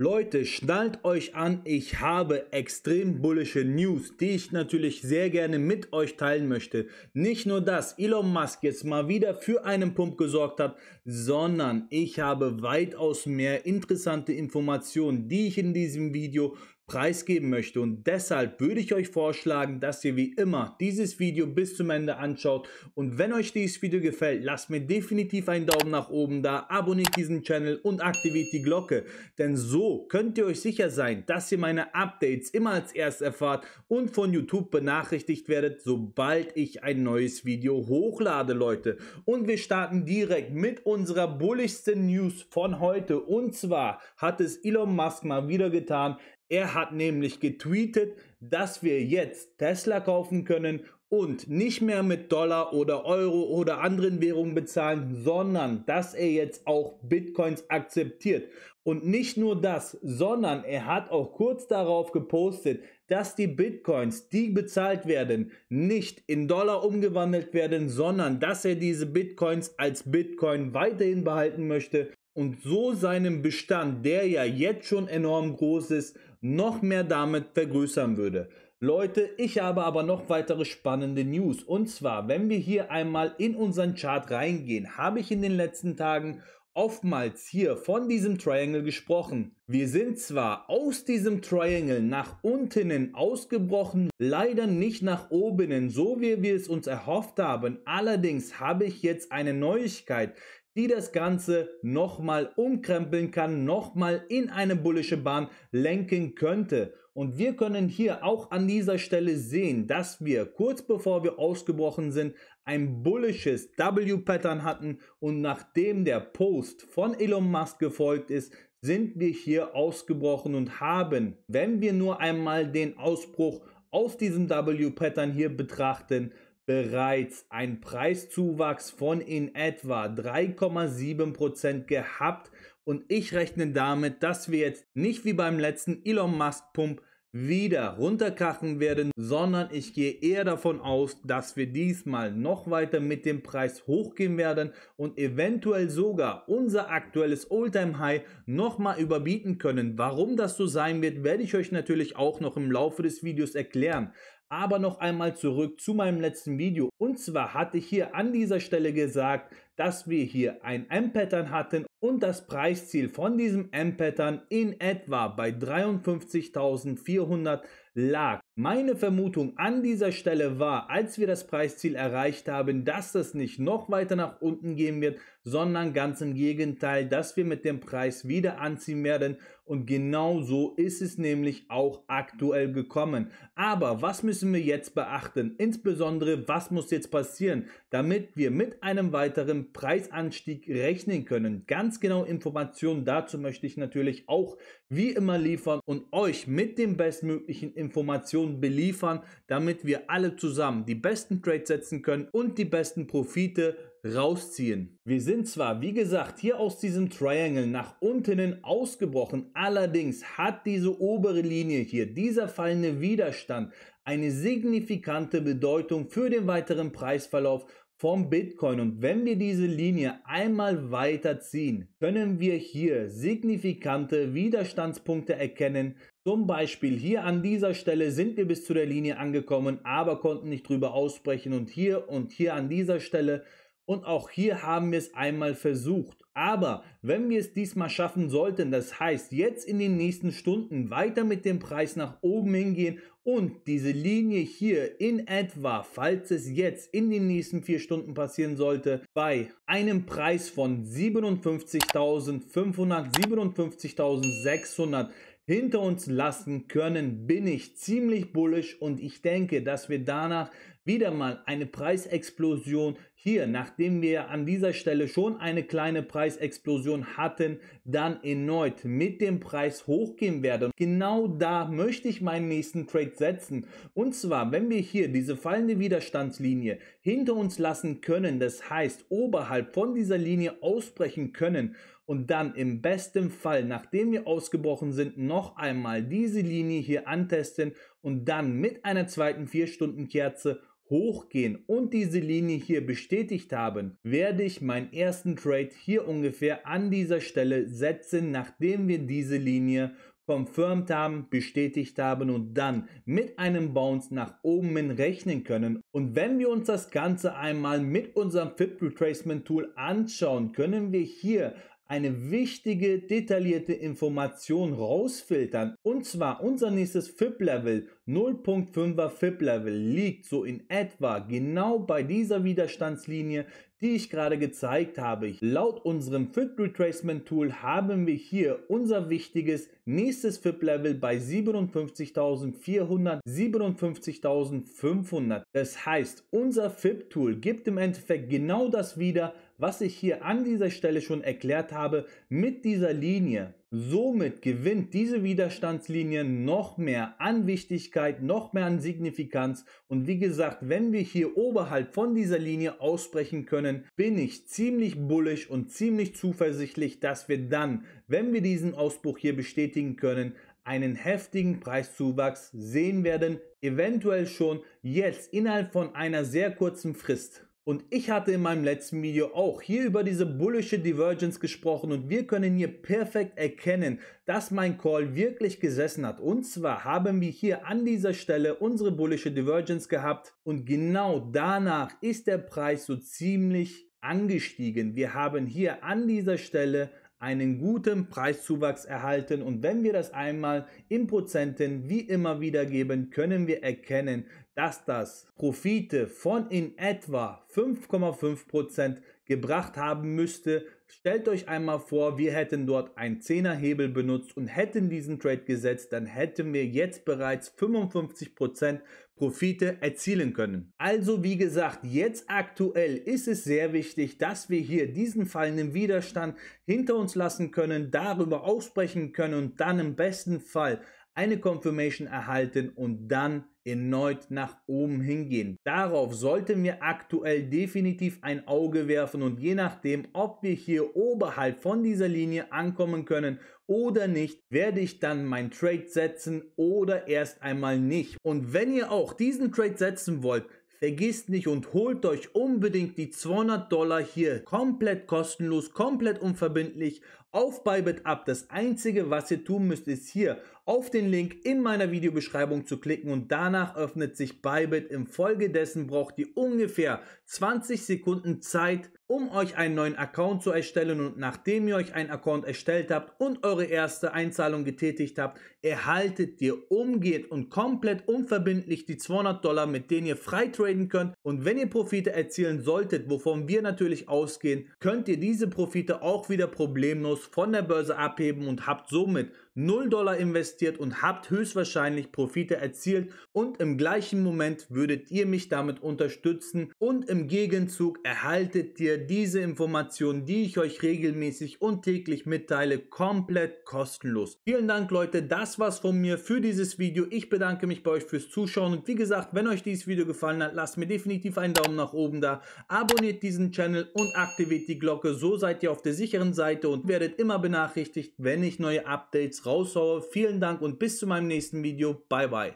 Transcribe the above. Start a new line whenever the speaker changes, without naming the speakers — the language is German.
Leute, schnallt euch an, ich habe extrem bullische News, die ich natürlich sehr gerne mit euch teilen möchte. Nicht nur, dass Elon Musk jetzt mal wieder für einen Pump gesorgt hat, sondern ich habe weitaus mehr interessante Informationen, die ich in diesem Video preisgeben möchte. Und deshalb würde ich euch vorschlagen, dass ihr wie immer dieses Video bis zum Ende anschaut. Und wenn euch dieses Video gefällt, lasst mir definitiv einen Daumen nach oben da, abonniert diesen Channel und aktiviert die Glocke. Denn so könnt ihr euch sicher sein, dass ihr meine Updates immer als erst erfahrt und von YouTube benachrichtigt werdet, sobald ich ein neues Video hochlade, Leute. Und wir starten direkt mit unserer bulligsten News von heute. Und zwar hat es Elon Musk mal wieder getan. Er hat nämlich getweetet, dass wir jetzt Tesla kaufen können und nicht mehr mit Dollar oder Euro oder anderen Währungen bezahlen, sondern dass er jetzt auch Bitcoins akzeptiert. Und nicht nur das, sondern er hat auch kurz darauf gepostet, dass die Bitcoins, die bezahlt werden, nicht in Dollar umgewandelt werden, sondern dass er diese Bitcoins als Bitcoin weiterhin behalten möchte und so seinen Bestand, der ja jetzt schon enorm groß ist, noch mehr damit vergrößern würde. Leute, ich habe aber noch weitere spannende News. Und zwar, wenn wir hier einmal in unseren Chart reingehen, habe ich in den letzten Tagen oftmals hier von diesem Triangle gesprochen. Wir sind zwar aus diesem Triangle nach unten ausgebrochen, leider nicht nach oben, so wie wir es uns erhofft haben. Allerdings habe ich jetzt eine Neuigkeit, die das Ganze nochmal umkrempeln kann, nochmal in eine bullische Bahn lenken könnte. Und wir können hier auch an dieser Stelle sehen, dass wir kurz bevor wir ausgebrochen sind, ein bullisches W-Pattern hatten und nachdem der Post von Elon Musk gefolgt ist, sind wir hier ausgebrochen und haben, wenn wir nur einmal den Ausbruch aus diesem W-Pattern hier betrachten, bereits einen Preiszuwachs von in etwa 3,7% gehabt und ich rechne damit, dass wir jetzt nicht wie beim letzten Elon Musk Pump wieder runterkrachen werden, sondern ich gehe eher davon aus, dass wir diesmal noch weiter mit dem Preis hochgehen werden und eventuell sogar unser aktuelles Alltime High nochmal überbieten können. Warum das so sein wird, werde ich euch natürlich auch noch im Laufe des Videos erklären. Aber noch einmal zurück zu meinem letzten Video. Und zwar hatte ich hier an dieser Stelle gesagt, dass wir hier ein M-Pattern hatten und das Preisziel von diesem M-Pattern in etwa bei 53.400 lag. Meine Vermutung an dieser Stelle war, als wir das Preisziel erreicht haben, dass das nicht noch weiter nach unten gehen wird, sondern ganz im Gegenteil, dass wir mit dem Preis wieder anziehen werden. Und genau so ist es nämlich auch aktuell gekommen. Aber was müssen wir jetzt beachten? Insbesondere, was muss jetzt passieren, damit wir mit einem weiteren Preisanstieg rechnen können? Ganz genau Informationen dazu möchte ich natürlich auch wie immer liefern und euch mit den bestmöglichen Informationen Informationen beliefern, damit wir alle zusammen die besten Trades setzen können und die besten Profite rausziehen. Wir sind zwar, wie gesagt, hier aus diesem Triangle nach unten hin ausgebrochen, allerdings hat diese obere Linie hier, dieser fallende Widerstand, eine signifikante Bedeutung für den weiteren Preisverlauf vom Bitcoin. Und wenn wir diese Linie einmal weiterziehen, können wir hier signifikante Widerstandspunkte erkennen, zum Beispiel hier an dieser Stelle sind wir bis zu der Linie angekommen, aber konnten nicht drüber ausbrechen und hier und hier an dieser Stelle und auch hier haben wir es einmal versucht. Aber wenn wir es diesmal schaffen sollten, das heißt jetzt in den nächsten Stunden weiter mit dem Preis nach oben hingehen und diese Linie hier in etwa, falls es jetzt in den nächsten vier Stunden passieren sollte, bei einem Preis von 57.500, 57.600, hinter uns lassen können, bin ich ziemlich bullisch und ich denke, dass wir danach wieder mal eine Preisexplosion hier, nachdem wir an dieser Stelle schon eine kleine Preisexplosion hatten, dann erneut mit dem Preis hochgehen werden. Genau da möchte ich meinen nächsten Trade setzen. Und zwar, wenn wir hier diese fallende Widerstandslinie hinter uns lassen können, das heißt oberhalb von dieser Linie ausbrechen können und dann im besten Fall, nachdem wir ausgebrochen sind, noch einmal diese Linie hier antesten und dann mit einer zweiten 4-Stunden-Kerze hochgehen und diese Linie hier bestätigt haben, werde ich meinen ersten Trade hier ungefähr an dieser Stelle setzen, nachdem wir diese Linie confirmed haben, bestätigt haben und dann mit einem Bounce nach oben hin rechnen können. Und wenn wir uns das Ganze einmal mit unserem FIP Retracement Tool anschauen, können wir hier eine wichtige, detaillierte Information rausfiltern. Und zwar unser nächstes FIP-Level 0.5er FIP-Level liegt so in etwa genau bei dieser Widerstandslinie, die ich gerade gezeigt habe. Laut unserem FIP Retracement Tool haben wir hier unser wichtiges nächstes FIP Level bei 57.400, 57.500. Das heißt, unser FIP Tool gibt im Endeffekt genau das wieder, was ich hier an dieser Stelle schon erklärt habe mit dieser Linie. Somit gewinnt diese Widerstandslinie noch mehr an Wichtigkeit, noch mehr an Signifikanz. Und wie gesagt, wenn wir hier oberhalb von dieser Linie ausbrechen können, bin ich ziemlich bullisch und ziemlich zuversichtlich, dass wir dann, wenn wir diesen Ausbruch hier bestätigen können, einen heftigen Preiszuwachs sehen werden, eventuell schon jetzt innerhalb von einer sehr kurzen Frist. Und ich hatte in meinem letzten Video auch hier über diese bullische Divergence gesprochen und wir können hier perfekt erkennen, dass mein Call wirklich gesessen hat. Und zwar haben wir hier an dieser Stelle unsere bullische Divergence gehabt und genau danach ist der Preis so ziemlich angestiegen. Wir haben hier an dieser Stelle einen guten Preiszuwachs erhalten und wenn wir das einmal in Prozenten wie immer wiedergeben, können wir erkennen, dass das Profite von in etwa 5,5% gebracht haben müsste. Stellt euch einmal vor, wir hätten dort einen 10er Hebel benutzt und hätten diesen Trade gesetzt, dann hätten wir jetzt bereits 55% Profite erzielen können. Also wie gesagt, jetzt aktuell ist es sehr wichtig, dass wir hier diesen fallenden Widerstand hinter uns lassen können, darüber aussprechen können und dann im besten Fall eine Confirmation erhalten und dann erneut nach oben hingehen. Darauf sollten wir aktuell definitiv ein Auge werfen und je nachdem, ob wir hier oberhalb von dieser Linie ankommen können oder nicht, werde ich dann mein Trade setzen oder erst einmal nicht. Und wenn ihr auch diesen Trade setzen wollt, Vergisst nicht und holt euch unbedingt die 200 Dollar hier komplett kostenlos, komplett unverbindlich auf Bybit ab. Das einzige, was ihr tun müsst, ist hier auf den Link in meiner Videobeschreibung zu klicken und danach öffnet sich Bybit. Infolgedessen braucht ihr ungefähr 20 Sekunden Zeit, um euch einen neuen Account zu erstellen und nachdem ihr euch einen Account erstellt habt und eure erste Einzahlung getätigt habt, erhaltet ihr umgehend und komplett unverbindlich die 200 Dollar, mit denen ihr frei traden könnt und wenn ihr Profite erzielen solltet, wovon wir natürlich ausgehen, könnt ihr diese Profite auch wieder problemlos Kryptos von der Börse abheben und habt somit 0 Dollar investiert und habt höchstwahrscheinlich Profite erzielt und im gleichen Moment würdet ihr mich damit unterstützen und im Gegenzug erhaltet ihr diese Informationen, die ich euch regelmäßig und täglich mitteile, komplett kostenlos. Vielen Dank Leute, das war's von mir für dieses Video. Ich bedanke mich bei euch fürs Zuschauen und wie gesagt, wenn euch dieses Video gefallen hat, lasst mir definitiv einen Daumen nach oben da, abonniert diesen Channel und aktiviert die Glocke, so seid ihr auf der sicheren Seite und werdet immer benachrichtigt, wenn ich neue Updates raushaue. Vielen Dank und bis zu meinem nächsten Video. Bye bye.